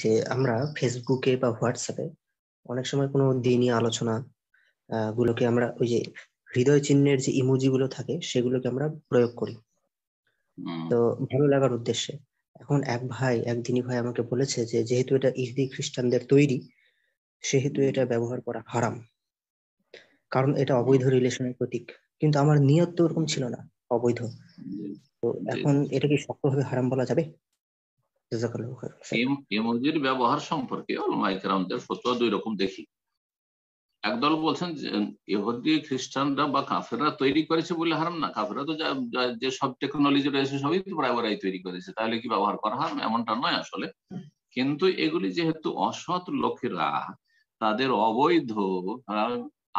যে আমরা ফেসবুকে বা হোয়াটসঅ্যাপে অনেক সময় কোনো দিনই আলোচনা গুলোকে আমরা ওই যে হৃদয় চিহ্নের যে ইমোজি গুলো থাকে সেগুলোকে আমরা প্রয়োগ করি তো ভালো লাগার উদ্দেশ্যে এখন এক ভাই একদিনই ভাই আমাকে বলেছে যে যেহেতু এটা ইহদি খ্রিস্টানদের তৈরি সেহেতু এটা ব্যবহার করা হারাম কারণ এটা অবৈধ রিলেশনের প্রতীক কিন্তু আমার নিয়ত তো ওরকম ছিল না অবৈধ তো এখন এটা কি শক্তভাবে হারাম বলা যাবে হ্যাঁ। ইমোজির ব্যবহার সম্পর্কে ওলামাইকরামদের ফতোয়া দুই রকম দেখি একদল বলছেন ইহুদি খ্রিস্টানরা বা কাফেররা তৈরি করেছে বলে হারাম না কাফেররা তো যে সব টেকনোলজি রয়েছে সবই তো প্রায় তৈরি করেছে তাহলে কি ব্যবহার করা হারাম এমনটা নয় আসলে কিন্তু এগুলি যেহেতু অসৎ লোকেরা তাদের অবৈধ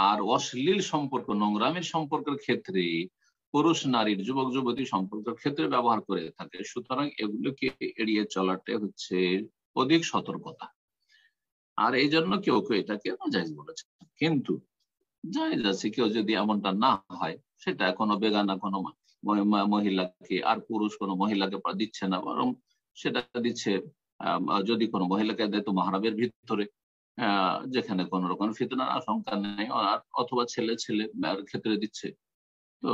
আর অশ্লীল সম্পর্ক নোংরামের সম্পর্কের ক্ষেত্রে পুরুষ নারীর যুবক যুবতী সম্পর্কের ক্ষেত্রে ব্যবহার করে থাকে সুতরাং এগুলোকে এড়িয়ে চলাটা হচ্ছে অধিক সতর্কতা আর এই জন্য কেউ কেউ এটাকে জায়জ বলেছে কিন্তু জায়জ আছে কেউ যদি এমনটা না হয় সেটা কোনো বেগানা কোনো মহিলাকে আর পুরুষ কোনো মহিলাকে দিচ্ছে না বরং সেটা দিচ্ছে যদি কোনো মহিলাকে দেয় তো মহারাবের ভিতরে যেখানে কোন রকম ফিতনার আশঙ্কা নেই অথবা ছেলে ছেলে ক্ষেত্রে দিচ্ছে তো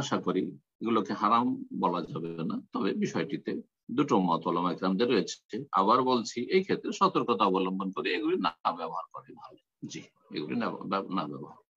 আশা করি এগুলোকে হারাম বলা যাবে না তবে বিষয়টিতে দুটো মত ওলামা রয়েছে আবার বলছি এই ক্ষেত্রে সতর্কতা অবলম্বন করে এগুলি না ব্যবহার করে ভালো জি এগুলি না ব্যবহার